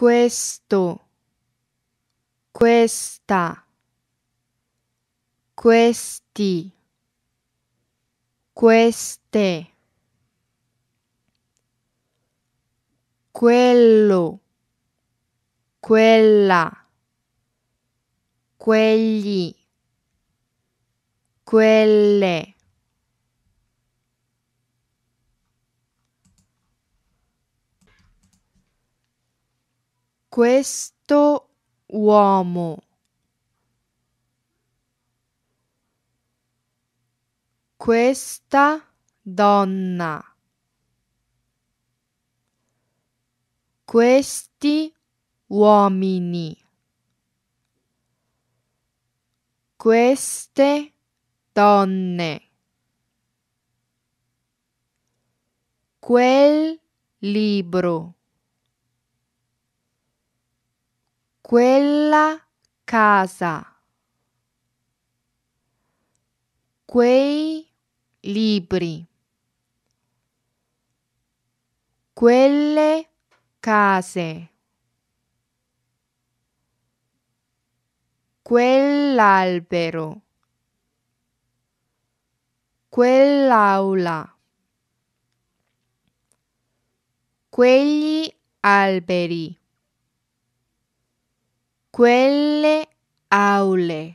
questo, questa, questi, queste, quello, quella, quelli, quelle. Questo uomo. Questa donna. Questi uomini. Queste donne. Quel libro. quella casa, quei libri, quelle case, quell'albero, quell'aula, quegli alberi quelle aule